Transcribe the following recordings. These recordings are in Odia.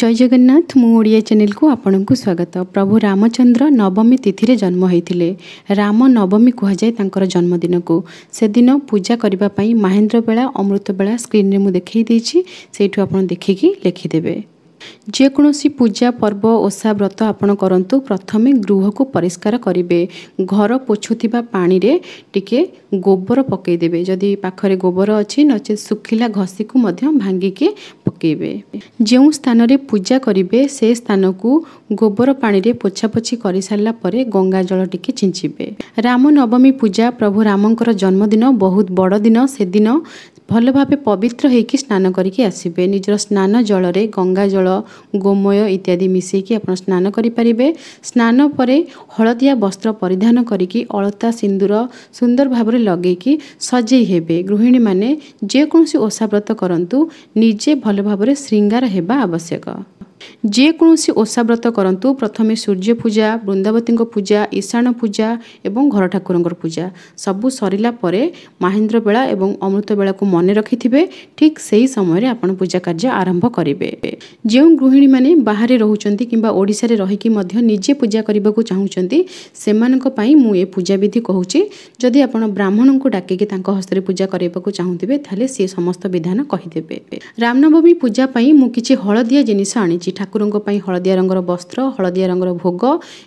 ଜୟ ଜଗନ୍ନାଥ ମୁଁ ଓଡ଼ିଆ ଚ୍ୟାନେଲକୁ ଆପଣଙ୍କୁ ସ୍ୱାଗତ ପ୍ରଭୁ ରାମଚନ୍ଦ୍ର ନବମୀ ତିଥିରେ ଜନ୍ମ ହୋଇଥିଲେ ରାମ ନବମୀ କୁହାଯାଏ ତାଙ୍କର ଜନ୍ମଦିନକୁ ସେଦିନ ପୂଜା କରିବା ପାଇଁ ମହେନ୍ଦ୍ରବେଳା ଅମୃତବେଳା ସ୍କ୍ରିନ୍ରେ ମୁଁ ଦେଖାଇ ଦେଇଛି ସେଇଠୁ ଆପଣ ଦେଖିକି ଲେଖିଦେବେ ଯେକୌଣସି ପୂଜା ପର୍ବ ଓଷା ବ୍ରତ ଆପଣ କରନ୍ତୁ ପ୍ରଥମେ ଗୃହକୁ ପରିଷ୍କାର କରିବେ ଘର ପୋଛୁଥିବା ପାଣିରେ ଟିକେ ଗୋବର ପକାଇଦେବେ ଯଦି ପାଖରେ ଗୋବର ଅଛି ନଚେତ୍ ଶୁଖିଲା ଘଷିକୁ ମଧ୍ୟ ଭାଙ୍ଗିକି ପକାଇବେ ଯେଉଁ ସ୍ଥାନରେ ପୂଜା କରିବେ ସେ ସ୍ଥାନକୁ ଗୋବର ପାଣିରେ ପୋଛାପୋଛି କରିସାରିଲା ପରେ ଗଙ୍ଗା ଜଳ ଟିକେ ଛିଞ୍ଚିବେ ରାମନବମୀ ପୂଜା ପ୍ରଭୁ ରାମଙ୍କର ଜନ୍ମଦିନ ବହୁତ ବଡ଼ ଦିନ ସେଦିନ ଭଲ ଭାବେ ପବିତ୍ର ହୋଇକି ସ୍ନାନ କରିକି ଆସିବେ ନିଜର ସ୍ନାନ ଜଳରେ ଗଙ୍ଗା ଜଳ ଗୋମୟ ଇତ୍ୟାଦି ମିଶାଇକି ଆପଣ ସ୍ନାନ କରିପାରିବେ ସ୍ନାନ ପରେ ହଳଦିଆ ବସ୍ତ୍ର ପରିଧାନ କରିକି ଅଳତା ସିନ୍ଦୁର ସୁନ୍ଦର ଭାବରେ ଲଗାଇକି ସଜେଇ ହେବେ ଗୃହିଣୀମାନେ ଯେକୌଣସି ଓଷା ବ୍ରତ କରନ୍ତୁ ନିଜେ ଭଲ ଭାବରେ ଶୃଙ୍ଗାର ହେବା ଆବଶ୍ୟକ ଯେକୌଣସି ଓଷା ବ୍ରତ କରନ୍ତୁ ପ୍ରଥମେ ସୂର୍ଯ୍ୟ ପୂଜା ବୃନ୍ଦାବତୀଙ୍କ ପୂଜା ଈଶାଣ ପୂଜା ଏବଂ ଘର ଠାକୁରଙ୍କର ପୂଜା ସବୁ ସରିଲା ପରେ ମହେନ୍ଦ୍ର ବେଳା ଏବଂ ଅମୃତ ବେଳାକୁ ମନେ ରଖିଥିବେ ଠିକ୍ ସେହି ସମୟରେ ଆପଣ ପୂଜା କାର୍ଯ୍ୟ ଆରମ୍ଭ କରିବେ ଯେଉଁ ଗୃହିଣୀମାନେ ବାହାରେ ରହୁଛନ୍ତି କିମ୍ବା ଓଡ଼ିଶାରେ ରହିକି ମଧ୍ୟ ନିଜେ ପୂଜା କରିବାକୁ ଚାହୁଁଛନ୍ତି ସେମାନଙ୍କ ପାଇଁ ମୁଁ ଏ ପୂଜାବିଧି କହୁଛି ଯଦି ଆପଣ ବ୍ରାହ୍ମଣଙ୍କୁ ଡାକିକି ତାଙ୍କ ହସ୍ତରେ ପୂଜା କରିବାକୁ ଚାହୁଁଥିବେ ତାହେଲେ ସିଏ ସମସ୍ତ ବିଧାନ କହିଦେବେ ରାମନବମୀ ପୂଜା ପାଇଁ ମୁଁ କିଛି ହଳଦିଆ ଜିନିଷ ଆଣିଛି ରହିଛି ଠାକୁରଙ୍କ ପାଇଁ ହଳଦିଆ ରଙ୍ଗର ବସ୍ତ୍ର ହଳଦିଆ ରଙ୍ଗର ଭୋଗ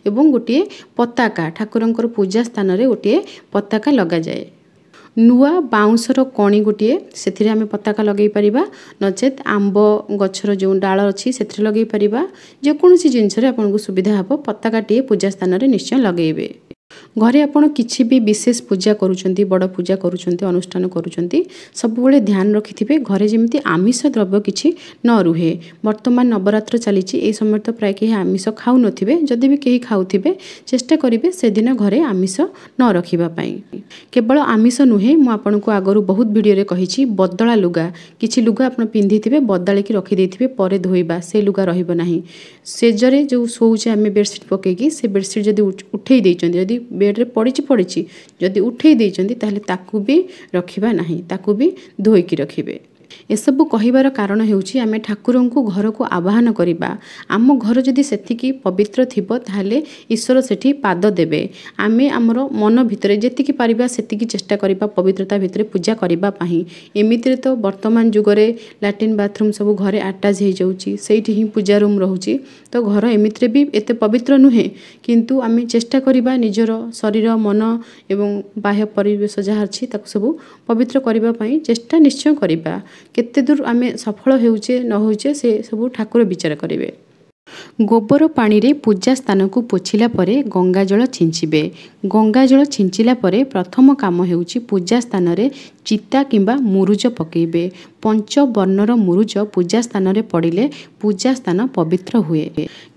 ଏବଂ ଗୋଟିଏ ପତାକା ଠାକୁରଙ୍କର ପୂଜା ସ୍ଥାନରେ ଗୋଟିଏ ପତାକା ଲଗାଯାଏ ନୂଆ ବାଉଁଶର କଣି ଗୋଟିଏ ସେଥିରେ ଆମେ ପତାକା ଲଗାଇ ପାରିବା ନଚେତ୍ ଆମ୍ବ ଗଛର ଯେଉଁ ଡାଳ ଅଛି ସେଥିରେ ଲଗାଇ ପାରିବା ଯେକୌଣସି ଜିନିଷରେ ଆପଣଙ୍କୁ ସୁବିଧା ହେବ ପତାକାଟିଏ ପୂଜା ସ୍ଥାନରେ ନିଶ୍ଚୟ ଲଗାଇବେ ଘରେ ଆପଣ କିଛି ବି ବିଶେଷ ପୂଜା କରୁଛନ୍ତି ବଡ଼ ପୂଜା କରୁଛନ୍ତି ଅନୁଷ୍ଠାନ କରୁଛନ୍ତି ସବୁବେଳେ ଧ୍ୟାନ ରଖିଥିବେ ଘରେ ଯେମିତି ଆମିଷ ଦ୍ରବ୍ୟ କିଛି ନ ରୁହେ ବର୍ତ୍ତମାନ ନବରାତ୍ର ଚାଲିଛି ଏହି ସମୟରେ ତ ପ୍ରାୟ କେହି ଆମିଷ ଖାଉନଥିବେ ଯଦି ବି କେହି ଖାଉଥିବେ ଚେଷ୍ଟା କରିବେ ସେଦିନ ଘରେ ଆମିଷ ନ ରଖିବା ପାଇଁ କେବଳ ଆମିଷ ନୁହେଁ ମୁଁ ଆପଣଙ୍କୁ ଆଗରୁ ବହୁତ ଭିଡ଼ିଓରେ କହିଛି ବଦଳା ଲୁଗା କିଛି ଲୁଗା ଆପଣ ପିନ୍ଧିଥିବେ ବଦଳିକି ରଖିଦେଇଥିବେ ପରେ ଧୋଇବା ସେ ଲୁଗା ରହିବ ନାହିଁ ସେଜରେ ଯେଉଁ ଶୋଉଛେ ଆମେ ବେଡ଼ସିଟ୍ ପକାଇକି ସେ ବେଡ଼ସିଟ୍ ଯଦି ଉଠାଇ ଦେଇଛନ୍ତି ଯଦି ବେଡ଼୍ରେ ପଡ଼ିଛି ପଡ଼ିଛି ଯଦି ଉଠାଇ ଦେଇଛନ୍ତି ତା'ହେଲେ ତାକୁ ବି ରଖିବା ନାହିଁ ତାକୁ ବି ଧୋଇକି ରଖିବେ ଏସବୁ କହିବାର କାରଣ ହେଉଛି ଆମେ ଠାକୁରଙ୍କୁ ଘରକୁ ଆବାହନ କରିବା ଆମ ଘର ଯଦି ସେତିକି ପବିତ୍ର ଥିବ ତାହେଲେ ଈଶ୍ୱର ସେଠି ପାଦ ଦେବେ ଆମେ ଆମର ମନ ଭିତରେ ଯେତିକି ପାରିବା ସେତିକି ଚେଷ୍ଟା କରିବା ପବିତ୍ରତା ଭିତରେ ପୂଜା କରିବା ପାଇଁ ଏମିତିରେ ତ ବର୍ତ୍ତମାନ ଯୁଗରେ ଲାଟ୍ରିନ୍ ବାଥରୁମ୍ ସବୁ ଘରେ ଆଟାଚ୍ ହୋଇଯାଉଛି ସେଇଠି ହିଁ ପୂଜା ରୁମ୍ ରହୁଛି ତ ଘର ଏମିତିରେ ବି ଏତେ ପବିତ୍ର ନୁହେଁ କିନ୍ତୁ ଆମେ ଚେଷ୍ଟା କରିବା ନିଜର ଶରୀର ମନ ଏବଂ ବାହ୍ୟ ପରିବେଶ ଯାହା ଅଛି ତାକୁ ସବୁ ପବିତ୍ର କରିବା ପାଇଁ ଚେଷ୍ଟା ନିଶ୍ଚୟ କରିବା କେତେ ଦୂର ଆମେ ସଫଳ ହେଉଛେ ନ ହେଉଛେ ସେ ସବୁ ଠାକୁର ବିଚାର କରିବେ ଗୋବର ପାଣିରେ ପୂଜା ସ୍ଥାନକୁ ପୋଛିଲା ପରେ ଗଙ୍ଗାଜଳ ଛିଞ୍ଚିବେ ଗଙ୍ଗା ଜଳ ଛିଞ୍ଚିଲା ପରେ ପ୍ରଥମ କାମ ହେଉଛି ପୂଜା ସ୍ଥାନରେ ଚିତା କିମ୍ବା ମୁରୁଜ ପକାଇବେ ପଞ୍ଚବର୍ଣ୍ଣର ମୁରୁଜ ପୂଜା ସ୍ଥାନରେ ପଡ଼ିଲେ ପୂଜା ସ୍ଥାନ ପବିତ୍ର ହୁଏ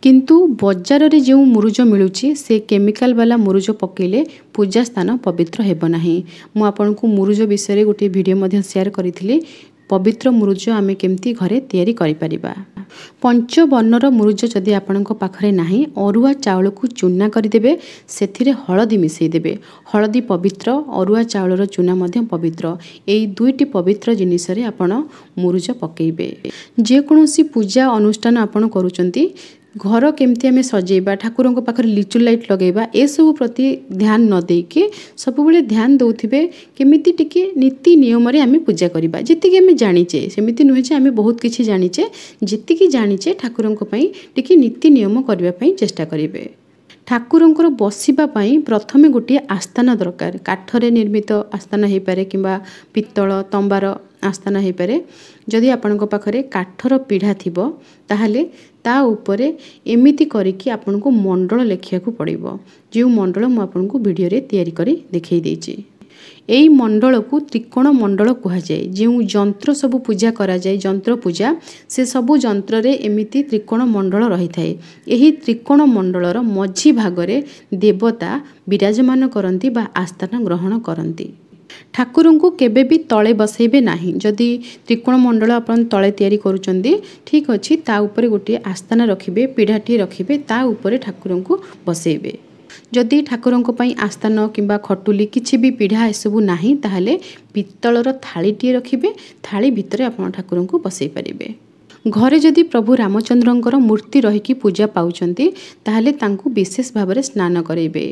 କିନ୍ତୁ ବଜାରରେ ଯେଉଁ ମୁରୁଜ ମିଳୁଛି ସେ କେମିକାଲ ବାଲା ମୁରୁଜ ପକାଇଲେ ପୂଜା ସ୍ଥାନ ପବିତ୍ର ହେବ ନାହିଁ ମୁଁ ଆପଣଙ୍କୁ ମୁରୁଜ ବିଷୟରେ ଗୋଟିଏ ଭିଡ଼ିଓ ମଧ୍ୟ ସେୟାର କରିଥିଲି ପବିତ୍ର ମୁରୁଜ ଆମେ କେମିତି ଘରେ ତିଆରି କରିପାରିବା ପଞ୍ଚବର୍ଣ୍ଣର ମୁରୁଜ ଯଦି ଆପଣଙ୍କ ପାଖରେ ନାହିଁ ଅରୁଆ ଚାଉଳକୁ ଚୁନା କରିଦେବେ ସେଥିରେ ହଳଦୀ ମିଶାଇ ଦେବେ ହଳଦୀ ପବିତ୍ର ଅରୁଆ ଚାଉଳର ଚୁନା ମଧ୍ୟ ପବିତ୍ର ଏହି ଦୁଇଟି ପବିତ୍ର ଜିନିଷରେ ଆପଣ ମୁରୁଜ ପକାଇବେ ଯେକୌଣସି ପୂଜା ଅନୁଷ୍ଠାନ ଆପଣ କରୁଛନ୍ତି ଘର କେମିତି ଆମେ ସଜେଇବା ଠାକୁରଙ୍କ ପାଖରେ ଲିଚୁ ଲାଇଟ୍ ଲଗାଇବା ଏସବୁ ପ୍ରତି ଧ୍ୟାନ ନ ଦେଇକି ସବୁବେଳେ ଧ୍ୟାନ ଦେଉଥିବେ କେମିତି ଟିକେ ନୀତି ନିୟମରେ ଆମେ ପୂଜା କରିବା ଯେତିକି ଆମେ ଜାଣିଛେ ସେମିତି ନୁହେଁ ଯେ ଆମେ ବହୁତ କିଛି ଜାଣିଛେ ଯେତିକି ଜାଣିଛେ ଠାକୁରଙ୍କ ପାଇଁ ଟିକେ ନୀତି ନିୟମ କରିବା ପାଇଁ ଚେଷ୍ଟା କରିବେ ଠାକୁରଙ୍କର ବସିବା ପାଇଁ ପ୍ରଥମେ ଗୋଟିଏ ଆସ୍ଥାନ ଦରକାର କାଠରେ ନିର୍ମିତ ଆସ୍ଥାନ ହୋଇପାରେ କିମ୍ବା ପିତ୍ତଳ ତମ୍ବାର ଆସ୍ଥାନ ହୋଇପାରେ ଯଦି ଆପଣଙ୍କ ପାଖରେ କାଠର ପିଢ଼ା ଥିବ ତାହେଲେ ତା ଉପରେ ଏମିତି କରିକି ଆପଣଙ୍କୁ ମଣ୍ଡଳ ଲେଖିବାକୁ ପଡ଼ିବ ଯେଉଁ ମଣ୍ଡଳ ମୁଁ ଆପଣଙ୍କୁ ଭିଡ଼ିଓରେ ତିଆରି କରି ଦେଖାଇ ଦେଇଛି ଏହି ମଣ୍ଡଳକୁ ତ୍ରିକୋଣ ମଣ୍ଡଳ କୁହାଯାଏ ଯେଉଁ ଯନ୍ତ୍ର ସବୁ ପୂଜା କରାଯାଏ ଯନ୍ତ୍ର ପୂଜା ସେ ସବୁ ଯନ୍ତ୍ରରେ ଏମିତି ତ୍ରିକୋଣ ମଣ୍ଡଳ ରହିଥାଏ ଏହି ତ୍ରିକୋଣ ମଣ୍ଡଳର ମଝି ଭାଗରେ ଦେବତା ବିରାଜମାନ କରନ୍ତି ବା ଆସ୍ଥାନ ଗ୍ରହଣ କରନ୍ତି ଠାକୁରଙ୍କୁ କେବେ ବି ତଳେ ବସାଇବେ ନାହିଁ ଯଦି ତ୍ରିକୋଣ ମଣ୍ଡଳ ଆପଣ ତଳେ ତିଆରି କରୁଛନ୍ତି ଠିକ୍ ଅଛି ତା ଉପରେ ଗୋଟିଏ ଆସ୍ଥାନ ରଖିବେ ପିଢ଼ାଟିଏ ରଖିବେ ତା ଉପରେ ଠାକୁରଙ୍କୁ ବସେଇବେ ଯଦି ଠାକୁରଙ୍କ ପାଇଁ ଆସ୍ଥାନ କିମ୍ବା ଖଟୁଲି କିଛି ବି ପିଢ଼ା ଏସବୁ ନାହିଁ ତାହେଲେ ପିତ୍ତଳର ଥାଳିଟିଏ ରଖିବେ ଥାଳି ଭିତରେ ଆପଣ ଠାକୁରଙ୍କୁ ବସେଇ ପାରିବେ ଘରେ ଯଦି ପ୍ରଭୁ ରାମଚନ୍ଦ୍ରଙ୍କର ମୂର୍ତ୍ତି ରହିକି ପୂଜା ପାଉଛନ୍ତି ତାହେଲେ ତାଙ୍କୁ ବିଶେଷ ଭାବରେ ସ୍ନାନ କରାଇବେ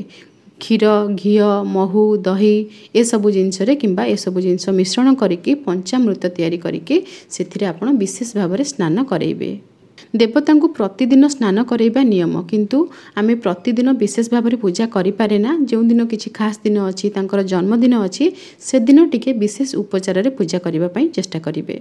କ୍ଷୀର ଘିଅ ମହୁ ଦହି ଏସବୁ ଜିନିଷରେ କିମ୍ବା ଏସବୁ ଜିନିଷ ମିଶ୍ରଣ କରିକି ପଞ୍ଚାମୃତ ତିଆରି କରିକି ସେଥିରେ ଆପଣ ବିଶେଷ ଭାବରେ ସ୍ନାନ କରାଇବେ ଦେବତାଙ୍କୁ ପ୍ରତିଦିନ ସ୍ନାନ କରାଇବା ନିୟମ କିନ୍ତୁ ଆମେ ପ୍ରତିଦିନ ବିଶେଷ ଭାବରେ ପୂଜା କରିପାରେ ନା ଯେଉଁଦିନ କିଛି ଖାସ ଦିନ ଅଛି ତାଙ୍କର ଜନ୍ମଦିନ ଅଛି ସେଦିନ ଟିକେ ବିଶେଷ ଉପଚାରରେ ପୂଜା କରିବା ପାଇଁ ଚେଷ୍ଟା କରିବେ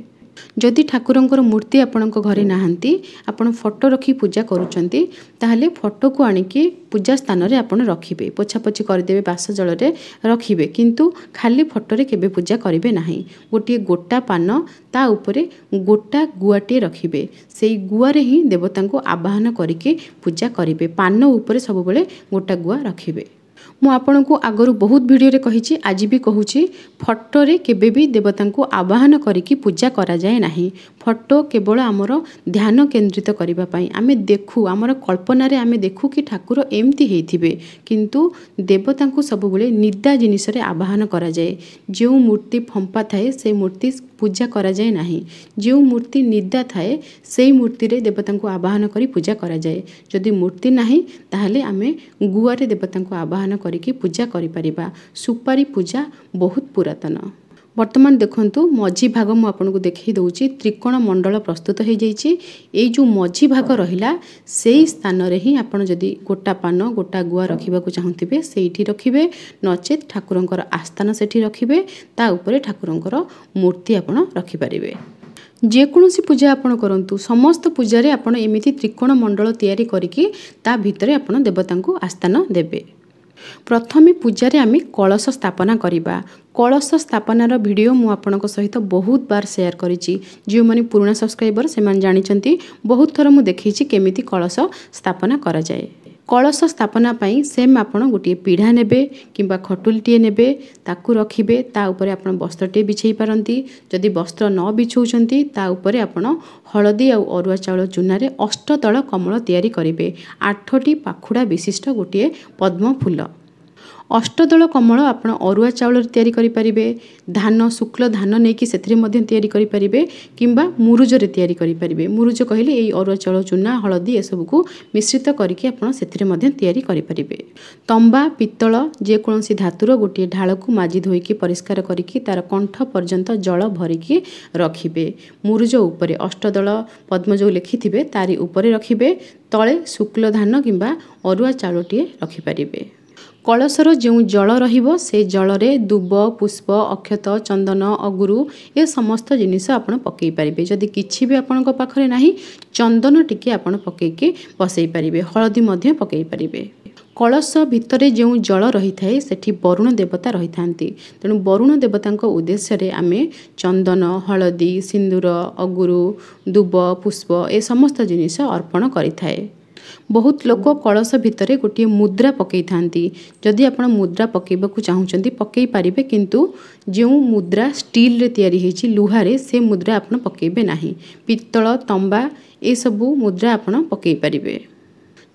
ଯଦି ଠାକୁରଙ୍କର ମୂର୍ତ୍ତି ଆପଣଙ୍କ ଘରେ ନାହାନ୍ତି ଆପଣ ଫଟୋ ରଖି ପୂଜା କରୁଛନ୍ତି ତାହେଲେ ଫଟୋକୁ ଆଣିକି ପୂଜା ସ୍ଥାନରେ ଆପଣ ରଖିବେ ପୋଛାପୋଛି କରିଦେବେ ବାସ ଜଳରେ ରଖିବେ କିନ୍ତୁ ଖାଲି ଫଟୋରେ କେବେ ପୂଜା କରିବେ ନାହିଁ ଗୋଟିଏ ଗୋଟା ପାନ ତା ଉପରେ ଗୋଟା ଗୁଆଟିଏ ରଖିବେ ସେଇ ଗୁଆରେ ହିଁ ଦେବତାଙ୍କୁ ଆବାହନ କରିକି ପୂଜା କରିବେ ପାନ ଉପରେ ସବୁବେଳେ ଗୋଟା ଗୁଆ ରଖିବେ ମୁଁ ଆପଣଙ୍କୁ ଆଗରୁ ବହୁତ ଭିଡ଼ିଓରେ କହିଛି ଆଜି ବି କହୁଛି ଫଟୋରେ କେବେ ବି ଦେବତାଙ୍କୁ ଆବାହନ କରିକି ପୂଜା କରାଯାଏ ନାହିଁ ଫଟୋ କେବଳ ଆମର ଧ୍ୟାନ କେନ୍ଦ୍ରିତ କରିବା ପାଇଁ ଆମେ ଦେଖୁ ଆମର କଳ୍ପନାରେ ଆମେ ଦେଖୁ କି ଠାକୁର ଏମିତି ହେଇଥିବେ କିନ୍ତୁ ଦେବତାଙ୍କୁ ସବୁବେଳେ ନିଦା ଜିନିଷରେ ଆବାହନ କରାଯାଏ ଯେଉଁ ମୂର୍ତ୍ତି ଫମ୍ପା ଥାଏ ସେ ମୂର୍ତ୍ତି ପୂଜା କରାଯାଏ ନାହିଁ ଯେଉଁ ମୂର୍ତ୍ତି ନିଦା ଥାଏ ସେଇ ମୂର୍ତ୍ତିରେ ଦେବତାଙ୍କୁ ଆବାହନ କରି ପୂଜା କରାଯାଏ ଯଦି ମୂର୍ତ୍ତି ନାହିଁ ତାହେଲେ ଆମେ ଗୁଆରେ ଦେବତାଙ୍କୁ ଆବାହନ କରିକି ପୂଜା କରିପାରିବା ସୁପାରି ପୂଜା ବହୁତ ପୁରାତନ ବର୍ତ୍ତମାନ ଦେଖନ୍ତୁ ମଝି ଭାଗ ମୁଁ ଆପଣଙ୍କୁ ଦେଖାଇ ଦେଉଛି ତ୍ରିକୋଣ ମଣ୍ଡଳ ପ୍ରସ୍ତୁତ ହୋଇଯାଇଛି ଏଇ ଯେଉଁ ମଝି ଭାଗ ରହିଲା ସେଇ ସ୍ଥାନରେ ହିଁ ଆପଣ ଯଦି ଗୋଟା ପାନ ଗୋଟା ଗୁଆ ରଖିବାକୁ ଚାହୁଁଥିବେ ସେଇଠି ରଖିବେ ନଚେତ୍ ଠାକୁରଙ୍କର ଆସ୍ଥାନ ସେଠି ରଖିବେ ତା ଉପରେ ଠାକୁରଙ୍କର ମୂର୍ତ୍ତି ଆପଣ ରଖିପାରିବେ ଯେକୌଣସି ପୂଜା ଆପଣ କରନ୍ତୁ ସମସ୍ତ ପୂଜାରେ ଆପଣ ଏମିତି ତ୍ରିକୋଣ ମଣ୍ଡଳ ତିଆରି କରିକି ତା ଭିତରେ ଆପଣ ଦେବତାଙ୍କୁ ଆସ୍ଥାନ ଦେବେ ପ୍ରଥମେ ପୂଜାରେ ଆମେ କଳସ ସ୍ଥାପନା କରିବା କଳସ ସ୍ଥାପନାର ଭିଡ଼ିଓ ମୁଁ ଆପଣଙ୍କ ସହିତ ବହୁତ ବାର ସେୟାର କରିଛି ଯେଉଁମାନେ ପୁରୁଣା ସବସ୍କ୍ରାଇବର ସେମାନେ ଜାଣିଛନ୍ତି ବହୁତ ଥର ମୁଁ ଦେଖେଇଛି କେମିତି କଳସ ସ୍ଥାପନା କରାଯାଏ କଳସ ସ୍ଥାପନା ପାଇଁ ସେମ୍ ଆପଣ ଗୋଟିଏ ପିଢ଼ା ନେବେ କିମ୍ବା ଖଟୁଲିଟିଏ ନେବେ ତାକୁ ରଖିବେ ତା ଉପରେ ଆପଣ ବସ୍ତ୍ରଟିଏ ବିଛେଇ ପାରନ୍ତି ଯଦି ବସ୍ତ୍ର ନ ବିଛଉଛନ୍ତି ତା ଉପରେ ଆପଣ ହଳଦୀ ଆଉ ଅରୁଆ ଚାଉଳ ଚୁନାରେ ଅଷ୍ଟତଳ କମଳ ତିଆରି କରିବେ ଆଠଟି ପାଖୁଡ଼ା ବିଶିଷ୍ଟ ଗୋଟିଏ ପଦ୍ମ ଫୁଲ ଅଷ୍ଟଦଳ କମଳ ଆପଣ ଅରୁଆ ଚାଉଳରେ ତିଆରି କରିପାରିବେ ଧାନ ଶୁକ୍ଳ ଧାନ ନେଇକି ସେଥିରେ ମଧ୍ୟ ତିଆରି କରିପାରିବେ କିମ୍ବା ମୁରୁଜରେ ତିଆରି କରିପାରିବେ ମୁରୁଜ କହିଲେ ଏଇ ଅରୁଆ ଚାଉଳ ଚୁନା ହଳଦୀ ଏସବୁକୁ ମିଶ୍ରିତ କରିକି ଆପଣ ସେଥିରେ ମଧ୍ୟ ତିଆରି କରିପାରିବେ ତମ୍ବା ପିତ୍ତଳ ଯେକୌଣସି ଧାତୁର ଗୋଟିଏ ଢାଳକୁ ମାଜି ଧୋଇକି ପରିଷ୍କାର କରିକି ତା'ର କଣ୍ଠ ପର୍ଯ୍ୟନ୍ତ ଜଳ ଭରିକି ରଖିବେ ମୁରୁଜ ଉପରେ ଅଷ୍ଟଦଳ ପଦ୍ମ ଯେଉଁ ଲେଖିଥିବେ ତାରି ଉପରେ ରଖିବେ ତଳେ ଶୁକ୍ଳ ଧାନ କିମ୍ବା ଅରୁଆ ଚାଉଳଟିଏ ରଖିପାରିବେ କଳସର ଯେଉଁ ଜଳ ରହିବ ସେ ଜଳରେ ଦୁବ ପୁଷ୍ପ ଅକ୍ଷତ ଚନ୍ଦନ ଅଗୁରୁ ଏ ସମସ୍ତ ଜିନିଷ ଆପଣ ପକାଇ ପାରିବେ ଯଦି କିଛି ବି ଆପଣଙ୍କ ପାଖରେ ନାହିଁ ଚନ୍ଦନ ଟିକେ ଆପଣ ପକାଇକି ବସାଇ ପାରିବେ ହଳଦୀ ମଧ୍ୟ ପକାଇ ପାରିବେ କଳସ ଭିତରେ ଯେଉଁ ଜଳ ରହିଥାଏ ସେଠି ବରୁଣ ଦେବତା ରହିଥାନ୍ତି ତେଣୁ ବରୁଣ ଦେବତାଙ୍କ ଉଦ୍ଦେଶ୍ୟରେ ଆମେ ଚନ୍ଦନ ହଳଦୀ ସିନ୍ଦୁର ଅଗୁରୁ ଦୁବ ପୁଷ୍ପ ଏ ସମସ୍ତ ଜିନିଷ ଅର୍ପଣ କରିଥାଏ ବହୁତ ଲୋକ କଳସ ଭିତରେ ଗୋଟିଏ ମୁଦ୍ରା ପକାଇଥାନ୍ତି ଯଦି ଆପଣ ମୁଦ୍ରା ପକାଇବାକୁ ଚାହୁଁଛନ୍ତି ପକାଇ ପାରିବେ କିନ୍ତୁ ଯେଉଁ ମୁଦ୍ରା ଷ୍ଟିଲ୍ରେ ତିଆରି ହୋଇଛି ଲୁହାରେ ସେ ମୁଦ୍ରା ଆପଣ ପକାଇବେ ନାହିଁ ପିତ୍ତଳ ତମ୍ବା ଏସବୁ ମୁଦ୍ରା ଆପଣ ପକାଇ ପାରିବେ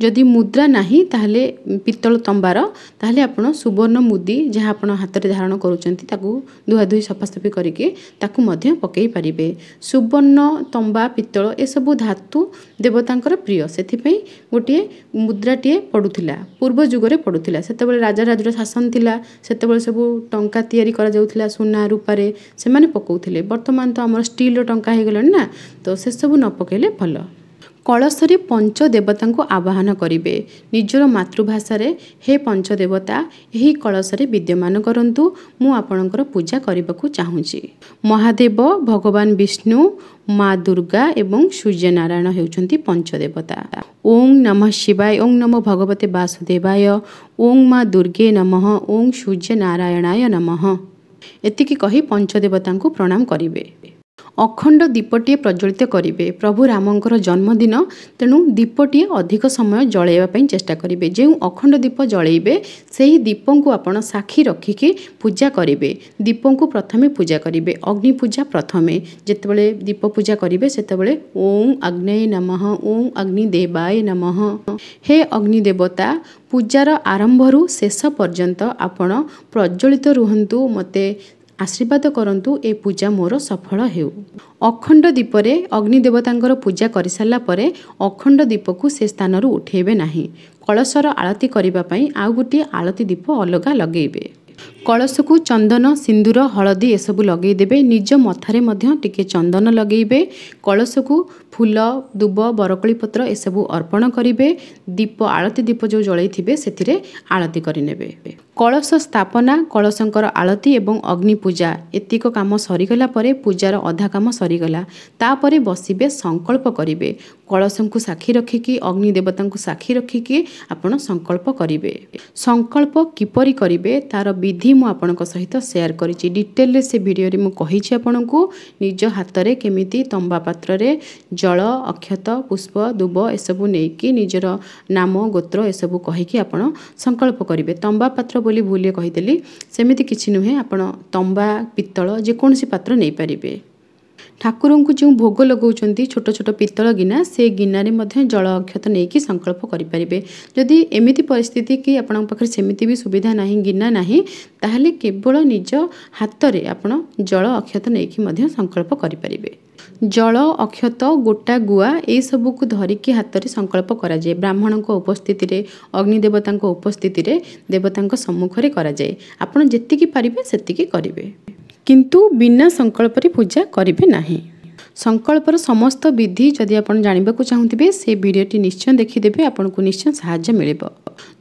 ଯଦି ମୁଦ୍ରା ନାହିଁ ତା'ହେଲେ ପିତ୍ତଳ ତମ୍ବାର ତା'ହେଲେ ଆପଣ ସୁବର୍ଣ୍ଣ ମୁଦି ଯାହା ଆପଣ ହାତରେ ଧାରଣ କରୁଛନ୍ତି ତାକୁ ଧୁଆଧୁଇ ସଫାସଫି କରିକି ତାକୁ ମଧ୍ୟ ପକାଇ ପାରିବେ ସୁବର୍ଣ୍ଣ ତମ୍ବା ପିତ୍ତଳ ଏସବୁ ଧାତୁ ଦେବତାଙ୍କର ପ୍ରିୟ ସେଥିପାଇଁ ଗୋଟିଏ ମୁଦ୍ରାଟିଏ ପଡ଼ୁଥିଲା ପୂର୍ବ ଯୁଗରେ ପଡ଼ୁଥିଲା ସେତେବେଳେ ରାଜା ରାଜୁର ଶାସନ ଥିଲା ସେତେବେଳେ ସବୁ ଟଙ୍କା ତିଆରି କରାଯାଉଥିଲା ସୁନା ରୂପାରେ ସେମାନେ ପକାଉଥିଲେ ବର୍ତ୍ତମାନ ତ ଆମର ଷ୍ଟିଲ୍ର ଟଙ୍କା ହେଇଗଲାଣି ନା ତ ସେସବୁ ନ ପକାଇଲେ ଭଲ କଳସରେ ପଞ୍ଚଦେବତାଙ୍କୁ ଦେବତାଙ୍କୁ ଆବାହନ କରିବେ ନିଜର ମାତୃଭାଷାରେ ହେ ପଞ୍ଚଦେବତା ଏହି କଳସରେ ବିଦ୍ୟମାନ କରନ୍ତୁ ମୁଁ ଆପଣଙ୍କର ପୂଜା କରିବାକୁ ଚାହୁଁଛି ମହାଦେବ ଭଗବାନ ବିଷ୍ଣୁ ମା ଦୁର୍ଗା ଏବଂ ସୂର୍ଯ୍ୟନାରାୟଣ ହେଉଛନ୍ତି ପଞ୍ଚଦେବତା ଓଂ ନମଃ ଶିବାୟ ଓଂ ନମ ଭଗବତେ ବାସୁଦେବାୟ ଓଂ ମା ଦୁର୍ଗେ ନମଃ ଓଂ ସୂର୍ଯ୍ୟନାରାୟଣାୟ ନମଃ ଏତିକି କହି ପଞ୍ଚଦେବତାଙ୍କୁ ପ୍ରଣାମ କରିବେ ଅଖଣ୍ଡ ଦୀପଟିଏ ପ୍ରଜ୍ୱଳିତ କରିବେ ପ୍ରଭୁ ରାମଙ୍କର ଜନ୍ମଦିନ ତେଣୁ ଦୀପଟିଏ ଅଧିକ ସମୟ ଜଳେଇବା ପାଇଁ ଚେଷ୍ଟା କରିବେ ଯେଉଁ ଅଖଣ୍ଡ ଦୀପ ଜଳେଇବେ ସେହି ଦୀପଙ୍କୁ ଆପଣ ସାକ୍ଷୀ ରଖିକି ପୂଜା କରିବେ ଦୀପଙ୍କୁ ପ୍ରଥମେ ପୂଜା କରିବେ ଅଗ୍ନି ପୂଜା ପ୍ରଥମେ ଯେତେବେଳେ ଦୀପ ପୂଜା କରିବେ ସେତେବେଳେ ଓଁ ଆଗ୍ନେୟ ନମ ଓଁ ଅଗ୍ନି ଦେବାୟ ନମ ହେ ଅଗ୍ନି ଦେବତା ପୂଜାର ଆରମ୍ଭରୁ ଶେଷ ପର୍ଯ୍ୟନ୍ତ ଆପଣ ପ୍ରଜ୍ୱଳିତ ରୁହନ୍ତୁ ମୋତେ ଆଶୀର୍ବାଦ କରନ୍ତୁ ଏ ପୂଜା ମୋର ସଫଳ ହେଉ ଅଖଣ୍ଡ ଦୀପରେ ଅଗ୍ନି ଦେବତାଙ୍କର ପୂଜା କରିସାରିଲା ପରେ ଅଖଣ୍ଡ ଦୀପକୁ ସେ ସ୍ଥାନରୁ ଉଠାଇବେ ନାହିଁ କଳସର ଆଳତି କରିବା ପାଇଁ ଆଉ ଗୋଟିଏ ଆଳତୀ ଦୀପ ଅଲଗା ଲଗାଇବେ କଳସକୁ ଚନ୍ଦନ ସିନ୍ଦୁର ହଳଦୀ ଏସବୁ ଲଗାଇଦେବେ ନିଜ ମଥାରେ ମଧ୍ୟ ଟିକେ ଚନ୍ଦନ ଲଗାଇବେ କଳସକୁ ଫୁଲ ଦୁବ ବରକୋଳି ପତ୍ର ଏସବୁ ଅର୍ପଣ କରିବେ ଦୀପ ଆଳତୀ ଦୀପ ଯେଉଁ ଜଳେଇଥିବେ ସେଥିରେ ଆଳତୀ କରିନେବେ କଳସ ସ୍ଥାପନା କଳସଙ୍କର ଆଳତୀ ଏବଂ ଅଗ୍ନି ପୂଜା ଏତିକ କାମ ସରିଗଲା ପରେ ପୂଜାର ଅଧା କାମ ସରିଗଲା ତାପରେ ବସିବେ ସଂକଳ୍ପ କରିବେ କଳସଙ୍କୁ ସାକ୍ଷୀ ରଖିକି ଅଗ୍ନି ଦେବତାଙ୍କୁ ସାକ୍ଷୀ ରଖିକି ଆପଣ ସଂକଳ୍ପ କରିବେ ସଂକଳ୍ପ କିପରି କରିବେ ତାର ବିଧି ମୁଁ ଆପଣଙ୍କ ସହିତ ସେୟାର କରିଛି ଡିଟେଲରେ ସେ ଭିଡ଼ିଓରେ ମୁଁ କହିଛି ଆପଣଙ୍କୁ ନିଜ ହାତରେ କେମିତି ତମ୍ବା ପାତ୍ରରେ ଜଳ ଅକ୍ଷତ ପୁଷ୍ପ ଦୁବ ଏସବୁ ନେଇକି ନିଜର ନାମ ଗୋତ୍ର ଏସବୁ କହିକି ଆପଣ ସଂକଳ୍ପ କରିବେ ତମ୍ବା ପାତ୍ର ବୋଲି ଭୁଲିଏ କହିଦେଲି ସେମିତି କିଛି ନୁହେଁ ଆପଣ ତମ୍ବା ପିତ୍ତଳ ଯେକୌଣସି ପାତ୍ର ନେଇପାରିବେ ଠାକୁରଙ୍କୁ ଯେଉଁ ଭୋଗ ଲଗାଉଛନ୍ତି ଛୋଟ ଛୋଟ ପିତ୍ତଳ ଗିନା ସେ ଗିନାରେ ମଧ୍ୟ ଜଳ ଅକ୍ଷତ ନେଇକି ସଂକଳ୍ପ କରିପାରିବେ ଯଦି ଏମିତି ପରିସ୍ଥିତି କି ଆପଣଙ୍କ ପାଖରେ ସେମିତି ବି ସୁବିଧା ନାହିଁ ଗିନା ନାହିଁ ତାହେଲେ କେବଳ ନିଜ ହାତରେ ଆପଣ ଜଳ ଅକ୍ଷତ ନେଇକି ମଧ୍ୟ ସଂକଳ୍ପ କରିପାରିବେ ଜଳ ଅକ୍ଷତ ଗୋଟା ଗୁଆ ଏସବୁକୁ ଧରିକି ହାତରେ ସଂକଳ୍ପ କରାଯାଏ ବ୍ରାହ୍ମଣଙ୍କ ଉପସ୍ଥିତିରେ ଅଗ୍ନି ଦେବତାଙ୍କ ଉପସ୍ଥିତିରେ ଦେବତାଙ୍କ ସମ୍ମୁଖରେ କରାଯାଏ ଆପଣ ଯେତିକି ପାରିବେ ସେତିକି କରିବେ କିନ୍ତୁ ବିନା ସଂକଳ୍ପରେ ପୂଜା କରିବେ ନାହିଁ ସଂକଳ୍ପର ସମସ୍ତ ବିଧି ଯଦି ଆପଣ ଜାଣିବାକୁ ଚାହୁଁଥିବେ ସେ ଭିଡ଼ିଓଟି ନିଶ୍ଚୟ ଦେଖିଦେବେ ଆପଣଙ୍କୁ ନିଶ୍ଚୟ ସାହାଯ୍ୟ ମିଳିବ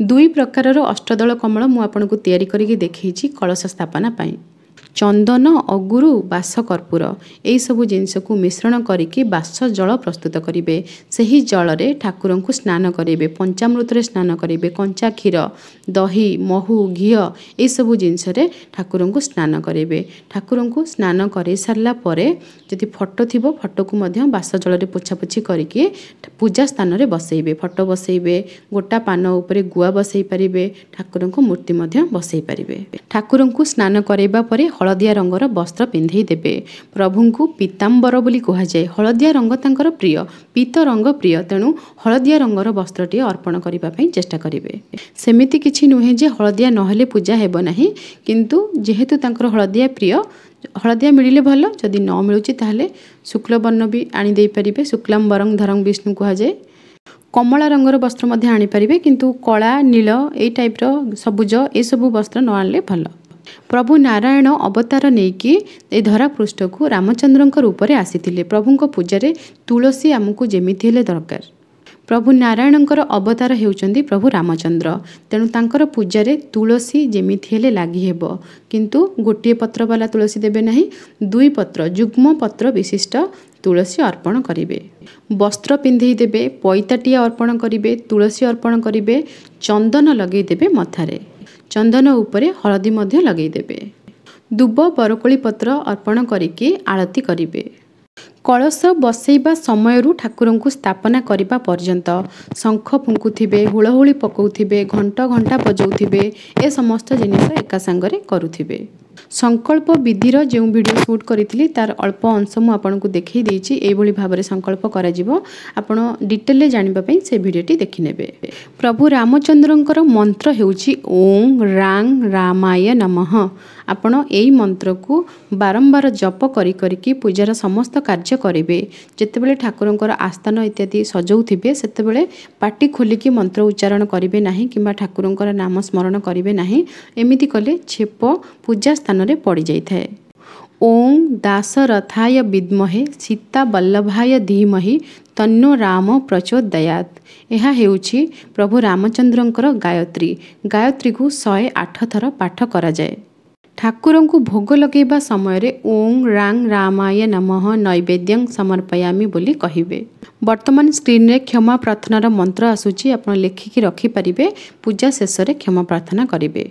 ଦୁଇ ପ୍ରକାରର ଅଷ୍ଟଦଳ କମଳ ମୁଁ ଆପଣଙ୍କୁ ତିଆରି କରିକି ଦେଖାଇଛି କଳସ ସ୍ଥାପନା ପାଇଁ ଚନ୍ଦନ ଅଗୁରୁ ବାସ କର୍ପୁର ଏହିସବୁ ଜିନିଷକୁ ମିଶ୍ରଣ କରିକି ବାସ ଜଳ ପ୍ରସ୍ତୁତ କରିବେ ସେହି ଜଳରେ ଠାକୁରଙ୍କୁ ସ୍ନାନ କରିବେ ପଞ୍ଚାମୃତରେ ସ୍ନାନ କରିବେ କଞ୍ଚା କ୍ଷୀର ଦହି ମହୁ ଘିଅ ଏହିସବୁ ଜିନିଷରେ ଠାକୁରଙ୍କୁ ସ୍ନାନ କରିବେ ଠାକୁରଙ୍କୁ ସ୍ନାନ କରାଇ ସାରିଲା ପରେ ଯଦି ଫଟୋ ଥିବ ଫଟୋକୁ ମଧ୍ୟ ବାସ ଜଳରେ ପୋଛାପୋଛି କରିକି ପୂଜା ସ୍ଥାନରେ ବସାଇବେ ଫଟୋ ବସାଇବେ ଗୋଟା ପାନ ଉପରେ ଗୁଆ ବସାଇ ପାରିବେ ଠାକୁରଙ୍କ ମୂର୍ତ୍ତି ମଧ୍ୟ ବସାଇ ପାରିବେ ଠାକୁରଙ୍କୁ ସ୍ନାନ କରାଇବା ପରେ ହଳଦିଆ ରଙ୍ଗର ବସ୍ତ୍ର ପିନ୍ଧେଇ ଦେବେ ପ୍ରଭୁଙ୍କୁ ପୀତାମ୍ବର ବୋଲି କୁହାଯାଏ ହଳଦିଆ ରଙ୍ଗ ତାଙ୍କର ପ୍ରିୟ ପୀତ ରଙ୍ଗ ପ୍ରିୟ ତେଣୁ ହଳଦିଆ ରଙ୍ଗର ବସ୍ତ୍ରଟିଏ ଅର୍ପଣ କରିବା ପାଇଁ ଚେଷ୍ଟା କରିବେ ସେମିତି କିଛି ନୁହେଁ ଯେ ହଳଦିଆ ନହେଲେ ପୂଜା ହେବ ନାହିଁ କିନ୍ତୁ ଯେହେତୁ ତାଙ୍କର ହଳଦିଆ ପ୍ରିୟ ହଳଦିଆ ମିଳିଲେ ଭଲ ଯଦି ନ ମିଳୁଛି ତାହେଲେ ଶୁକ୍ଲବର୍ଣ୍ଣ ବି ଆଣିଦେଇପାରିବେ ଶୁକ୍ଲାମ ବରଂ ଧରଂ ବିଷ୍ଣୁ କୁହାଯାଏ କମଳା ରଙ୍ଗର ବସ୍ତ୍ର ମଧ୍ୟ ଆଣିପାରିବେ କିନ୍ତୁ କଳା ନୀଳ ଏଇ ଟାଇପ୍ର ସବୁଜ ଏସବୁ ବସ୍ତ୍ର ନ ଆଣିଲେ ଭଲ ପ୍ରଭୁ ନାରାୟଣ ଅବତାର ନେଇକି ଏ ଧରାପୃଷ୍ଠକୁ ରାମଚନ୍ଦ୍ରଙ୍କ ରୂପରେ ଆସିଥିଲେ ପ୍ରଭୁଙ୍କ ପୂଜାରେ ତୁଳସୀ ଆମକୁ ଯେମିତି ହେଲେ ଦରକାର ପ୍ରଭୁ ନାରାୟଣଙ୍କର ଅବତାର ହେଉଛନ୍ତି ପ୍ରଭୁ ରାମଚନ୍ଦ୍ର ତେଣୁ ତାଙ୍କର ପୂଜାରେ ତୁଳସୀ ଯେମିତି ହେଲେ ଲାଗିହେବ କିନ୍ତୁ ଗୋଟିଏ ପତ୍ର ବାଲା ତୁଳସୀ ଦେବେ ନାହିଁ ଦୁଇ ପତ୍ର ଯୁଗ୍ମ ପତ୍ର ବିଶିଷ୍ଟ ତୁଳସୀ ଅର୍ପଣ କରିବେ ବସ୍ତ୍ର ପିନ୍ଧେଇ ଦେବେ ପଇତାଟିଏ ଅର୍ପଣ କରିବେ ତୁଳସୀ ଅର୍ପଣ କରିବେ ଚନ୍ଦନ ଲଗେଇ ଦେବେ ମଥାରେ ଚନ୍ଦନ ଉପରେ ହଳଦୀ ମଧ୍ୟ ଲଗାଇଦେବେ ଦୁବ ବରକୋଳି ପତ୍ର ଅର୍ପଣ କରିକି ଆଳତି କରିବେ କଳସ ବସେଇବା ସମୟରୁ ଠାକୁରଙ୍କୁ ସ୍ଥାପନା କରିବା ପର୍ଯ୍ୟନ୍ତ ଶଙ୍ଖ ଫୁଙ୍କୁଥିବେ ହୁଳହୁଳି ପକାଉଥିବେ ଘଣ୍ଟ ଘଣ୍ଟା ବଜାଉଥିବେ ଏ ସମସ୍ତ ଜିନିଷ ଏକା ସାଙ୍ଗରେ କରୁଥିବେ ସଂକଳ୍ପ ବିଧିର ଯେଉଁ ଭିଡ଼ିଓ ସୁଟ୍ କରିଥିଲି ତାର ଅଳ୍ପ ଅଂଶ ମୁଁ ଆପଣଙ୍କୁ ଦେଖାଇ ଦେଇଛି ଏଇଭଳି ଭାବରେ ସଂକଳ୍ପ କରାଯିବ ଆପଣ ଡିଟେଲରେ ଜାଣିବା ପାଇଁ ସେ ଭିଡ଼ିଓଟି ଦେଖିନେବେ ପ୍ରଭୁ ରାମଚନ୍ଦ୍ରଙ୍କର ମନ୍ତ୍ର ହେଉଛି ଓଁ ରାଂ ରାମାୟ ନମଃ ଆପଣ ଏହି ମନ୍ତ୍ରକୁ ବାରମ୍ବାର ଜପ କରି କରିକି ପୂଜାର ସମସ୍ତ କାର୍ଯ୍ୟ କରିବେ ଯେତେବେଳେ ଠାକୁରଙ୍କର ଆସ୍ଥାନ ଇତ୍ୟାଦି ସଜଉଥିବେ ସେତେବେଳେ ପାଟି ଖୋଲିକି ମନ୍ତ୍ର ଉଚ୍ଚାରଣ କରିବେ ନାହିଁ କିମ୍ବା ଠାକୁରଙ୍କର ନାମ ସ୍ମରଣ କରିବେ ନାହିଁ ଏମିତି କଲେ ଛେପ ପୂଜା ସ୍ଥାନରେ ପଡ଼ିଯାଇଥାଏ ଓଁ ଦାସରଥାୟ ବିଦ୍ମହେ ସୀତା ବଲ୍ଲଭାୟ ଧିମହି ତନ୍ନୋ ରାମ ପ୍ରଚୋଦୟାତ୍ ଏହା ହେଉଛି ପ୍ରଭୁ ରାମଚନ୍ଦ୍ରଙ୍କର ଗାୟତ୍ରୀ ଗାୟତ୍ରୀକୁ ଶହେ ଆଠ ଥର ପାଠ କରାଯାଏ ଠାକୁରଙ୍କୁ ଭୋଗ ଲଗାଇବା ସମୟରେ ଓଂ ରାଙ୍ଗ ରାମାୟ ନମ ନୈବେଦ୍ୟଂ ସମର୍ପୟାମି ବୋଲି କହିବେ ବର୍ତ୍ତମାନ ସ୍କ୍ରିନ୍ରେ କ୍ଷମା ପ୍ରାର୍ଥନାର ମନ୍ତ୍ର ଆସୁଛି ଆପଣ ଲେଖିକି ରଖିପାରିବେ ପୂଜା ଶେଷରେ କ୍ଷମା ପ୍ରାର୍ଥନା କରିବେ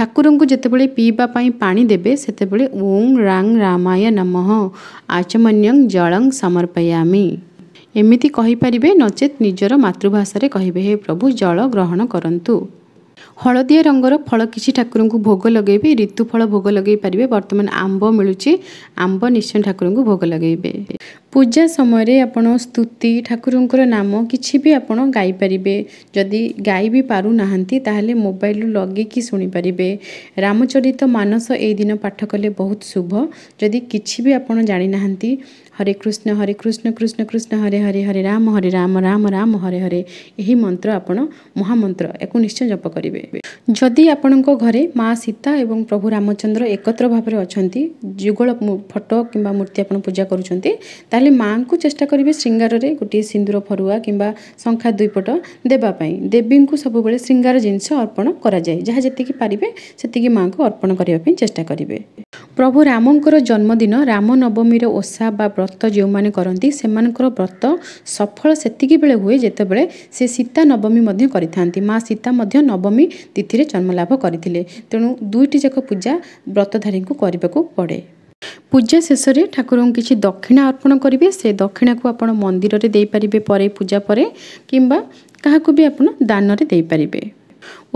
ଠାକୁରଙ୍କୁ ଯେତେବେଳେ ପିଇବା ପାଇଁ ପାଣି ଦେବେ ସେତେବେଳେ ଓଂ ରାଙ୍ଗ ରାମାୟ ନମ ଆଚମନ୍ୟଂ ଜଳଂ ସମର୍ପୟାମି ଏମିତି କହିପାରିବେ ନଚେତ୍ ନିଜର ମାତୃଭାଷାରେ କହିବେ ହେ ପ୍ରଭୁ ଜଳ ଗ୍ରହଣ କରନ୍ତୁ ହଳଦିଆ ରଙ୍ଗର ଫଳ କିଛି ଠାକୁରଙ୍କୁ ଭୋଗ ଲଗାଇବେ ଋତୁ ଫଳ ଭୋଗ ଲଗାଇ ପାରିବେ ବର୍ତ୍ତମାନ ଆମ୍ବ ମିଳୁଛି ଆମ୍ବ ନିଶ୍ଚୟ ଠାକୁରଙ୍କୁ ଭୋଗ ଲଗାଇବେ पूजा समयले आप स्तुति ठाकुर नाम कि आप गाइ पारे जा पारुना मोबाइ लगेको शुनिपारे रि पाठ कले बहुत शुभ जति कि आप जाँदै हरेकृष्ण हरे कृष्ण हरे कृष्ण कृष्ण कृष्ण हरे हरे हरे राम हरे राम राम राम हरे हरे यही मंत्र आप महामंत्र या निश्चय जप घरे सीता जीता प्रभु रामचंद्र एकत्र भावी फटो कम्बा मूर्ति आज त ଖାଲି ମାଆଙ୍କୁ ଚେଷ୍ଟା କରିବେ ଶୃଙ୍ଗାରରେ ଗୋଟିଏ ସିନ୍ଦୁର ଫରୁଆ କିମ୍ବା ଶଙ୍ଖା ଦୁଇପଟ ଦେବା ପାଇଁ ଦେବୀଙ୍କୁ ସବୁବେଳେ ଶୃଙ୍ଗାର ଜିନିଷ ଅର୍ପଣ କରାଯାଏ ଯାହା ଯେତିକି ପାରିବେ ସେତିକି ମା'ଙ୍କୁ ଅର୍ପଣ କରିବା ପାଇଁ ଚେଷ୍ଟା କରିବେ ପ୍ରଭୁ ରାମଙ୍କର ଜନ୍ମଦିନ ରାମନବମୀର ଓଷା ବା ବ୍ରତ ଯେଉଁମାନେ କରନ୍ତି ସେମାନଙ୍କର ବ୍ରତ ସଫଳ ସେତିକିବେଳେ ହୁଏ ଯେତେବେଳେ ସେ ସୀତା ନବମୀ ମଧ୍ୟ କରିଥାନ୍ତି ମା' ସୀତା ମଧ୍ୟ ନବମୀ ତିଥିରେ ଜନ୍ମଲାଭ କରିଥିଲେ ତେଣୁ ଦୁଇଟି ଯାକ ପୂଜା ବ୍ରତଧାରୀଙ୍କୁ କରିବାକୁ ପଡ଼େ ପୂଜା ଶେଷରେ ଠାକୁରଙ୍କୁ କିଛି ଦକ୍ଷିଣା ଅର୍ପଣ କରିବେ ସେ ଦକ୍ଷିଣାକୁ ଆପଣ ମନ୍ଦିରରେ ଦେଇପାରିବେ ପରେ ପୂଜା ପରେ କିମ୍ବା କାହାକୁ ବି ଆପଣ ଦାନରେ ଦେଇପାରିବେ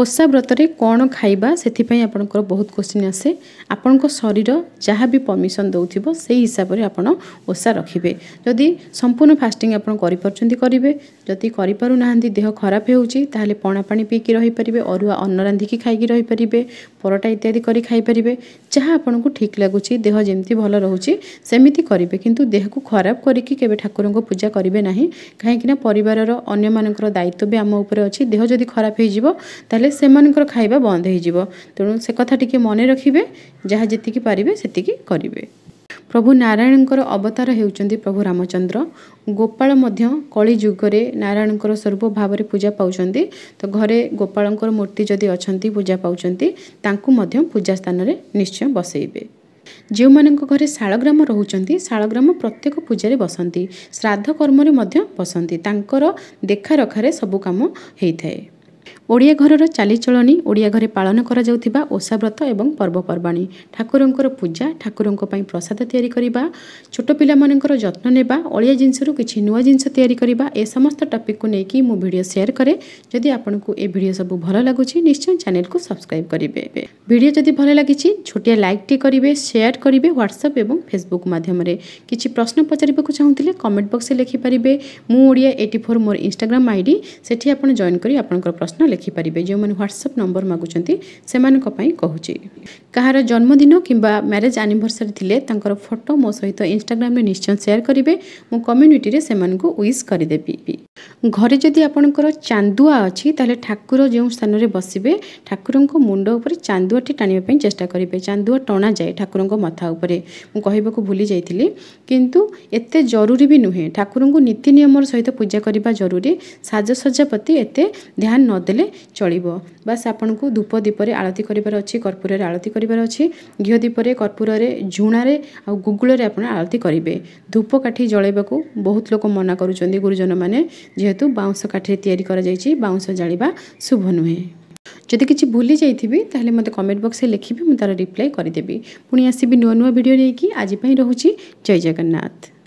ଓଷା ବ୍ରତରେ କ'ଣ ଖାଇବା ସେଥିପାଇଁ ଆପଣଙ୍କର ବହୁତ କୋଶ୍ଚିନ୍ ଆସେ ଆପଣଙ୍କ ଶରୀର ଯାହା ବି ପରମିସନ୍ ଦେଉଥିବ ସେଇ ହିସାବରେ ଆପଣ ଓଷା ରଖିବେ ଯଦି ସମ୍ପୂର୍ଣ୍ଣ ଫାଷ୍ଟିଂ ଆପଣ କରିପାରୁଛନ୍ତି କରିବେ ଯଦି କରିପାରୁନାହାନ୍ତି ଦେହ ଖରାପ ହେଉଛି ତାହେଲେ ପଣା ପାଣି ପିଇକି ରହିପାରିବେ ଅରୁଆ ଅନ୍ନ ରାନ୍ଧିକି ଖାଇକି ରହିପାରିବେ ପରଟା ଇତ୍ୟାଦି କରି ଖାଇପାରିବେ ଯାହା ଆପଣଙ୍କୁ ଠିକ୍ ଲାଗୁଛି ଦେହ ଯେମିତି ଭଲ ରହୁଛି ସେମିତି କରିବେ କିନ୍ତୁ ଦେହକୁ ଖରାପ କରିକି କେବେ ଠାକୁରଙ୍କ ପୂଜା କରିବେ ନାହିଁ କାହିଁକିନା ପରିବାରର ଅନ୍ୟମାନଙ୍କର ଦାୟିତ୍ୱ ବି ଆମ ଉପରେ ଅଛି ଦେହ ଯଦି ଖରାପ ହେଇଯିବ ତାହେଲେ ତାହେଲେ ସେମାନଙ୍କର ଖାଇବା ବନ୍ଦ ହେଇଯିବ ତେଣୁ ସେ କଥା ଟିକେ ମନେ ରଖିବେ ଯାହା ଯେତିକି ପାରିବେ ସେତିକି କରିବେ ପ୍ରଭୁ ନାରାୟଣଙ୍କର ଅବତାର ହେଉଛନ୍ତି ପ୍ରଭୁ ରାମଚନ୍ଦ୍ର ଗୋପାଳ ମଧ୍ୟ କଳି ଯୁଗରେ ନାରାୟଣଙ୍କର ସ୍ୱରୂପ ଭାବରେ ପୂଜା ପାଉଛନ୍ତି ତ ଘରେ ଗୋପାଳଙ୍କର ମୂର୍ତ୍ତି ଯଦି ଅଛନ୍ତି ପୂଜା ପାଉଛନ୍ତି ତାଙ୍କୁ ମଧ୍ୟ ପୂଜା ସ୍ଥାନରେ ନିଶ୍ଚୟ ବସେଇବେ ଯେଉଁମାନଙ୍କ ଘରେ ଶାଳଗ୍ରାମ ରହୁଛନ୍ତି ଶାଳଗ୍ରାମ ପ୍ରତ୍ୟେକ ପୂଜାରେ ବସନ୍ତି ଶ୍ରାଦ୍ଧ କର୍ମରେ ମଧ୍ୟ ବସନ୍ତି ତାଙ୍କର ଦେଖା ରଖାରେ ସବୁ କାମ ହୋଇଥାଏ ଓଡ଼ିଆ ଘରର ଚାଲିଚଳଣି ଓଡ଼ିଆ ଘରେ ପାଳନ କରାଯାଉଥିବା ଓଷାବ୍ରତ ଏବଂ ପର୍ବପର୍ବାଣି ଠାକୁରଙ୍କର ପୂଜା ଠାକୁରଙ୍କ ପାଇଁ ପ୍ରସାଦ ତିଆରି କରିବା ଛୋଟ ପିଲାମାନଙ୍କର ଯତ୍ନ ନେବା ଅଳିଆ ଜିନିଷରୁ କିଛି ନୂଆ ଜିନିଷ ତିଆରି କରିବା ଏ ସମସ୍ତ ଟପିକ୍କୁ ନେଇକି ମୁଁ ଭିଡ଼ିଓ ସେୟାର କରେ ଯଦି ଆପଣଙ୍କୁ ଏ ଭିଡ଼ିଓ ସବୁ ଭଲ ଲାଗୁଛି ନିଶ୍ଚୟ ଚ୍ୟାନେଲକୁ ସବସ୍କ୍ରାଇବ୍ କରିବେ ଭିଡ଼ିଓ ଯଦି ଭଲ ଲାଗିଛି ଛୋଟିଆ ଲାଇକ୍ଟି କରିବେ ସେୟାର କରିବେ ହ୍ୱାଟ୍ସଆପ୍ ଏବଂ ଫେସବୁକ୍ ମାଧ୍ୟମରେ କିଛି ପ୍ରଶ୍ନ ପଚାରିବାକୁ ଚାହୁଁଥିଲେ କମେଣ୍ଟ ବକ୍ସରେ ଲେଖିପାରିବେ ମୁଁ ଓଡ଼ିଆ ଏଇଟି ଫୋର୍ ମୋର ଇନଷ୍ଟାଗ୍ରାମ ଆଇଡ଼ି ସେଠି ଆପଣ ଜଏନ୍ କରି ଆପଣଙ୍କର ପ୍ରଶ୍ନ ଲେଖି ଲେଖିପାରିବେ ଯେଉଁମାନେ ହ୍ୱାଟ୍ସଆପ୍ ନମ୍ବର ମାଗୁଛନ୍ତି ସେମାନଙ୍କ ପାଇଁ କହୁଛି କାହାର ଜନ୍ମଦିନ କିମ୍ବା ମ୍ୟାରେଜ୍ ଆନିଭର୍ସରୀ ଥିଲେ ତାଙ୍କର ଫଟୋ ମୋ ସହିତ ଇନଷ୍ଟାଗ୍ରାମରେ ନିଶ୍ଚୟ ସେୟାର କରିବେ ମୁଁ କମ୍ୟୁନିଟିରେ ସେମାନଙ୍କୁ ୱିଶ୍ କରିଦେବି ଘରେ ଯଦି ଆପଣଙ୍କର ଚାନ୍ଦୁଆ ଅଛି ତାହେଲେ ଠାକୁର ଯେଉଁ ସ୍ଥାନରେ ବସିବେ ଠାକୁରଙ୍କ ମୁଣ୍ଡ ଉପରେ ଚାନ୍ଦୁଆଟି ଟାଣିବା ପାଇଁ ଚେଷ୍ଟା କରିବେ ଚାନ୍ଦୁଆ ଟଣାଯାଏ ଠାକୁରଙ୍କ ମଥା ଉପରେ ମୁଁ କହିବାକୁ ଭୁଲି ଯାଇଥିଲି କିନ୍ତୁ ଏତେ ଜରୁରୀ ବି ନୁହେଁ ଠାକୁରଙ୍କୁ ନୀତି ନିୟମର ସହିତ ପୂଜା କରିବା ଜରୁରୀ ସାଜସଜ୍ଜା ପ୍ରତି ଏତେ ଧ୍ୟାନ ନଦେଲେ ଚଳିବ ବାସ୍ ଆପଣଙ୍କୁ ଧୂପ ଦୀପରେ ଆଳତୀ କରିବାର ଅଛି କର୍ପୂରରେ ଆଳତୀ କରିବାର ଅଛି ଘିଅ ଦୀପରେ କର୍ପୂରରେ ଝୁଣାରେ ଆଉ ଗୁଗୁଳରେ ଆପଣ ଆଳତୀ କରିବେ ଧୂପକାଠି ଜଳାଇବାକୁ ବହୁତ ଲୋକ ମନା କରୁଛନ୍ତି ଗୁରୁଜନମାନେ যেহেতু বাউঁশ কাঠে তৈরি করা যাইছি বাউঁশ জাঁড়া শুভ নুহে যদি কিছু ভুলে যাই তাহলে মতো কমেন্ট বক্সে লিখবে মু তার রিপ্লাই করে দেবি পুঁ আসবি নূয় নূয় ভিডিও নিয়ে আজ রহুছি জয় জগন্নাথ